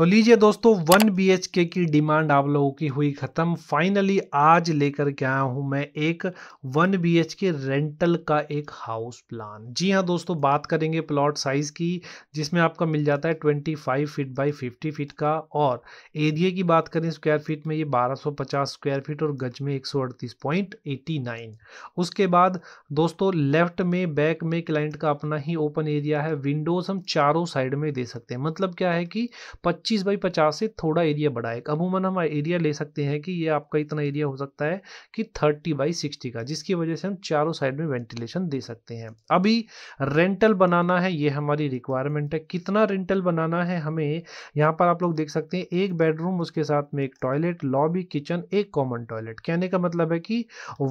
तो लीजिए दोस्तों वन बी की डिमांड आप लोगों की हुई ख़त्म फाइनली आज लेकर के आया हूं मैं एक वन बी रेंटल का एक हाउस प्लान जी हाँ दोस्तों बात करेंगे प्लॉट साइज़ की जिसमें आपका मिल जाता है 25 फीट बाई 50 फीट का और एरिए की बात करें स्क्वायर फीट में ये 1250 स्क्वायर फीट और गज में नाइन उसके बाद दोस्तों लेफ्ट में बैक में क्लाइंट का अपना ही ओपन एरिया है विंडोज़ हम चारों साइड में दे सकते हैं मतलब क्या है कि पच्चीस पच्चीस बाई पचास से थोड़ा एरिया बड़ा है अमूमन हम एरिया ले सकते हैं कि ये आपका इतना एरिया हो सकता है कि थर्टी बाई सिक्सटी का जिसकी वजह से हम चारों साइड में वेंटिलेशन दे सकते हैं अभी रेंटल बनाना है ये हमारी रिक्वायरमेंट है कितना रेंटल बनाना है हमें यहाँ पर आप लोग देख सकते हैं एक बेडरूम उसके साथ में एक टॉयलेट लॉबी किचन एक कॉमन टॉयलेट कहने का मतलब है कि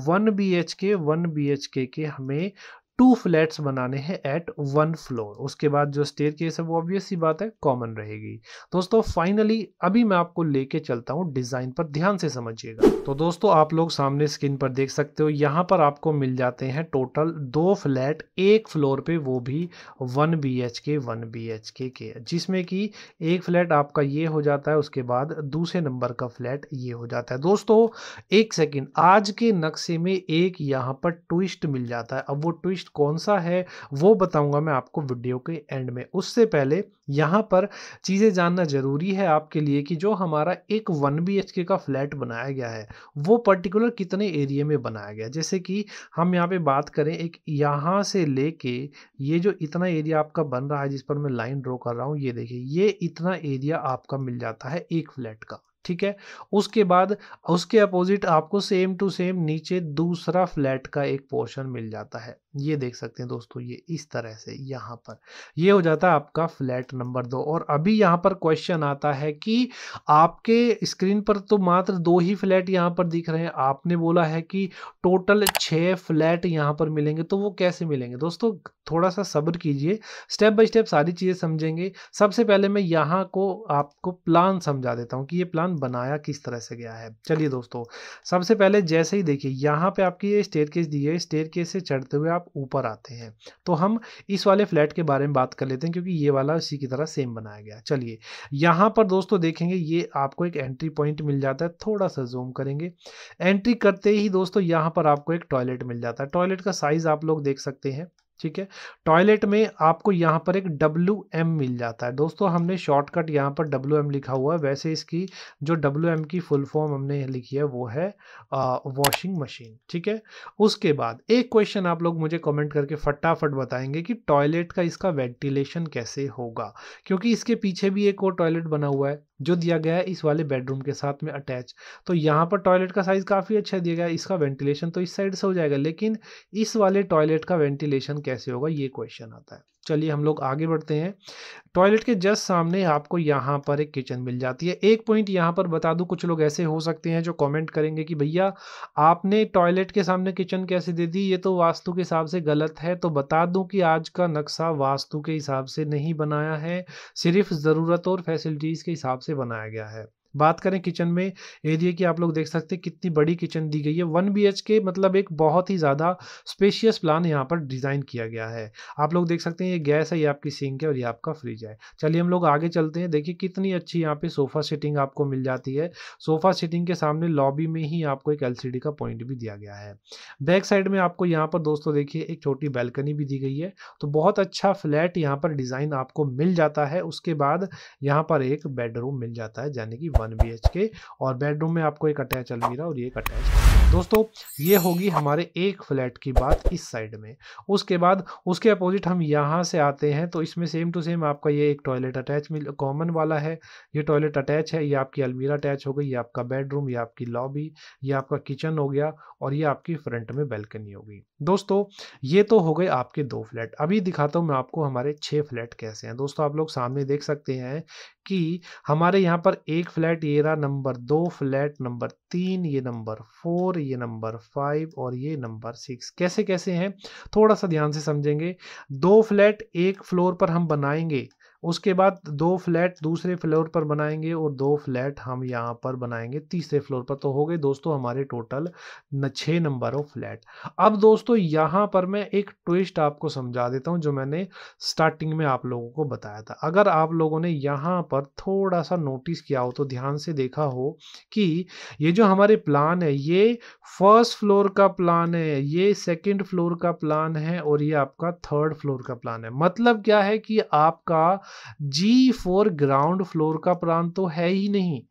one B H K one B H K हमें टू फ्लैट्स बनाने हैं एट वन फ्लोर उसके बाद जो स्टेयर केस है वो ऑब्वियस सी बात है कॉमन रहेगी दोस्तों फाइनली अभी मैं आपको लेके चलता हूँ डिज़ाइन पर ध्यान से समझिएगा तो दोस्तों आप लोग सामने स्क्रीन पर देख सकते हो यहाँ पर आपको मिल जाते हैं टोटल दो फ्लैट एक फ्लोर पे वो भी one B H K one B H K के जिसमें कि एक फ्लैट आपका ये हो जाता है उसके बाद दूसरे नंबर का फ्लैट ये हो जाता है दोस्तों एक सेकेंड आज के नक्शे में एक यहाँ पर ट्विस्ट मिल जाता है अब वो ट्विस्ट लिस्ट कौन सा है वो बताऊंगा मैं आपको वीडियो के एंड में उससे पहले यहाँ पर चीज़ें जानना ज़रूरी है आपके लिए कि जो हमारा एक वन बी एच के का फ्लैट बनाया गया है वो पर्टिकुलर कितने एरिए में बनाया गया जैसे कि हम यहाँ पे बात करें एक यहाँ से लेके ये जो इतना एरिया आपका बन रहा है जिस पर मैं लाइन ड्रॉ कर रहा हूँ ये देखिए ये इतना एरिया आपका मिल जाता है एक फ्लैट का ठीक है उसके बाद उसके अपोजिट आपको सेम टू सेम नीचे दूसरा फ्लैट का एक पोर्शन मिल जाता है ये देख सकते हैं दोस्तों ये इस तरह से यहाँ पर ये हो जाता है आपका फ्लैट नंबर दो और अभी यहाँ पर क्वेश्चन आता है कि आपके स्क्रीन पर तो मात्र दो ही फ्लैट यहाँ पर दिख रहे हैं आपने बोला है कि टोटल छः फ्लैट यहाँ पर मिलेंगे तो वो कैसे मिलेंगे दोस्तों थोड़ा सा सब्र कीजिए स्टेप बाय स्टेप सारी चीज़ें समझेंगे सबसे पहले मैं यहाँ को आपको प्लान समझा देता हूँ कि ये प्लान मकान बनाया किस तरह से गया है चलिए दोस्तों सबसे पहले जैसे ही देखिए यहाँ पे आपकी ये स्टेयर केस दी है स्टेयर केस से चढ़ते हुए आप ऊपर आते हैं तो हम इस वाले फ्लैट के बारे में बात कर लेते हैं क्योंकि ये वाला इसी की तरह सेम बनाया गया चलिए यहाँ पर दोस्तों देखेंगे ये आपको एक एंट्री पॉइंट मिल जाता है थोड़ा सा जूम करेंगे एंट्री करते ही दोस्तों यहाँ पर आपको एक टॉयलेट मिल जाता है टॉयलेट का साइज़ आप लोग देख सकते हैं ठीक है टॉयलेट में आपको यहाँ पर एक डब्ल्यू एम मिल जाता है दोस्तों हमने शॉर्टकट यहाँ पर डब्ल्यू एम लिखा हुआ है वैसे इसकी जो डब्ल्यू एम की फुल फॉर्म हमने लिखी है वो है वॉशिंग मशीन ठीक है उसके बाद एक क्वेश्चन आप लोग मुझे कमेंट करके फटाफट बताएंगे कि टॉयलेट का इसका वेंटिलेशन कैसे होगा क्योंकि इसके पीछे भी एक और टॉयलेट बना हुआ है जो दिया गया है इस वाले बेडरूम के साथ में अटैच तो यहाँ पर टॉयलेट का साइज़ काफ़ी अच्छा दिया गया इसका वेंटिलेशन तो इस साइड से हो जाएगा लेकिन इस वाले टॉयलेट का वेंटिलेशन कैसे होगा ये क्वेश्चन आता है चलिए हम लोग आगे बढ़ते हैं टॉयलेट के जस्ट सामने आपको यहाँ पर एक किचन मिल जाती है एक पॉइंट यहाँ पर बता दूँ कुछ लोग ऐसे हो सकते हैं जो कमेंट करेंगे कि भैया आपने टॉयलेट के सामने किचन कैसे दे दी ये तो वास्तु के हिसाब से गलत है तो बता दूँ कि आज का नक्शा वास्तु के हिसाब से नहीं बनाया है सिर्फ ज़रूरत और फैसिलिटीज़ के हिसाब से बनाया गया है बात करें किचन में एरिया की आप लोग देख सकते हैं कितनी बड़ी किचन दी गई है वन बी के मतलब एक बहुत ही ज़्यादा स्पेशियस प्लान यहाँ पर डिज़ाइन किया गया है आप लोग देख सकते हैं ये गैस है ये आपकी सिंक है और ये आपका फ्रिज है चलिए हम लोग आगे चलते हैं देखिए कितनी अच्छी यहाँ पे सोफ़ा सेटिंग आपको मिल जाती है सोफ़ा सीटिंग के सामने लॉबी में ही आपको एक एल का पॉइंट भी दिया गया है बैक साइड में आपको यहाँ पर दोस्तों देखिए एक छोटी बैल्कनी भी दी गई है तो बहुत अच्छा फ्लैट यहाँ पर डिज़ाइन आपको मिल जाता है उसके बाद यहाँ पर एक बेडरूम मिल जाता है जाने की वन बी के और बेडरूम में आपको एक अटैच अलमीरा और ये एक अटैच दोस्तों ये होगी हमारे एक फ्लैट की बात इस साइड में उसके बाद उसके अपोजिट हम यहाँ से आते हैं तो इसमें सेम टू सेम आपका ये एक टॉयलेट अटैच मिल कॉमन वाला है ये टॉयलेट अटैच है ये आपकी अलमीरा अटैच हो गई ये आपका बेडरूम ये आपकी लॉबी ये आपका किचन हो गया और ये आपकी फ्रंट में बेल्कनी होगी दोस्तों ये तो हो गए आपके दो फ्लैट अभी दिखाता हूँ मैं आपको हमारे छः फ्लैट कैसे हैं दोस्तों आप लोग सामने देख सकते हैं कि हमारे यहाँ पर एक फ्लैट फ्लैट ये रहा नंबर दो फ्लैट नंबर तीन ये नंबर फोर ये नंबर फाइव और ये नंबर सिक्स कैसे कैसे हैं थोड़ा सा ध्यान से समझेंगे दो फ्लैट एक फ्लोर पर हम बनाएंगे उसके बाद दो फ्लैट दूसरे फ्लोर पर बनाएंगे और दो फ्लैट हम यहाँ पर बनाएंगे तीसरे फ्लोर पर तो हो गए दोस्तों हमारे टोटल छः नंबर ऑफ फ्लैट अब दोस्तों यहाँ पर मैं एक ट्विस्ट आपको समझा देता हूँ जो मैंने स्टार्टिंग में आप लोगों को बताया था अगर आप लोगों ने यहाँ पर थोड़ा सा नोटिस किया हो तो ध्यान से देखा हो कि ये जो हमारे प्लान है ये फर्स्ट फ्लोर का प्लान है ये सेकेंड फ्लोर का प्लान है और ये आपका थर्ड फ्लोर का प्लान है मतलब क्या है कि आपका जी फोर ग्राउंड फ्लोर का प्रांत तो है ही नहीं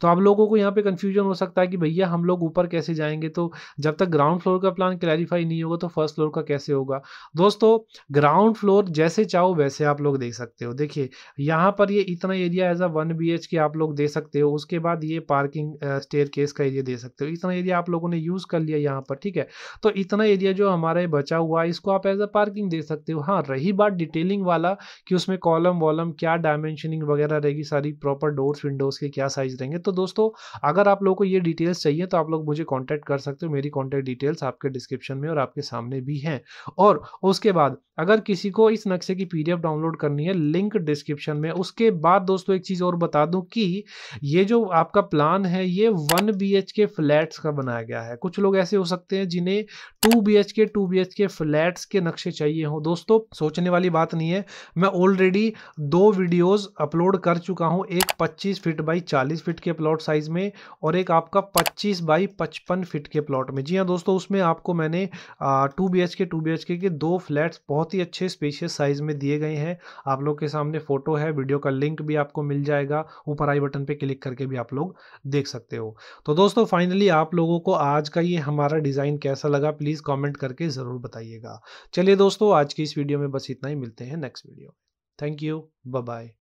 तो आप लोगों को यहाँ पे कंफ्यूजन हो सकता है कि भैया हम लोग ऊपर कैसे जाएंगे तो जब तक ग्राउंड फ्लोर का प्लान क्लैरिफाई नहीं होगा तो फर्स्ट फ्लोर का कैसे होगा दोस्तों ग्राउंड फ्लोर जैसे चाहो वैसे आप लोग देख सकते हो देखिए यहाँ पर ये इतना area as a one B K आप लोग दे सकते हो उसके बाद ये पार्किंग स्टेयर केस का एरिया दे सकते हो इतना एरिया आप लोगों ने यूज़ कर लिया यहाँ पर ठीक है तो इतना एरिया जो हमारा बचा हुआ है इसको आप एज अ पार्किंग दे सकते हो हाँ रही बात डिटेलिंग वाला कि उसमें कॉलम वॉलम क्या डायमेंशनिंग वगैरह रहेगी सारी प्रॉपर डोर्स विंडोज़ के क्या साइज़ रहेंगे करेंगे तो दोस्तों अगर आप लोगों को ये डिटेल्स चाहिए तो आप लोग मुझे कॉन्टैक्ट कर सकते हो मेरी कॉन्टैक्ट डिटेल्स आपके डिस्क्रिप्शन में और आपके सामने भी हैं और उसके बाद अगर किसी को इस नक्शे की पी डाउनलोड करनी है लिंक डिस्क्रिप्शन में उसके बाद दोस्तों एक चीज़ और बता दूँ कि ये जो आपका प्लान है ये वन बी फ्लैट्स का बनाया गया है कुछ लोग ऐसे हो सकते हैं जिन्हें two B H K two B H K flats के नक्शे चाहिए हो दोस्तों सोचने वाली बात नहीं है मैं ऑलरेडी दो वीडियोस अपलोड कर चुका हूं एक 25 फीट बाई 40 फीट फीट के प्लॉट साइज़ में और एक आपका 25 बाई 55 फिट के प्लॉट में जी हाँ दोस्तों उसमें आपको मैंने two B H K two B K, के दो फ्लैट्स बहुत ही अच्छे स्पेशियस साइज़ में दिए गए हैं आप लोग के सामने फ़ोटो है वीडियो का लिंक भी आपको मिल जाएगा ऊपर आई बटन पर क्लिक करके भी आप लोग देख सकते हो तो दोस्तों फाइनली आप लोगों को आज का ये हमारा डिज़ाइन कैसा लगा प्लीज़ कॉमेंट करके ज़रूर बताइएगा चलिए दोस्तों आज की इस वीडियो में बस इतना ही मिलते हैं next video thank you bye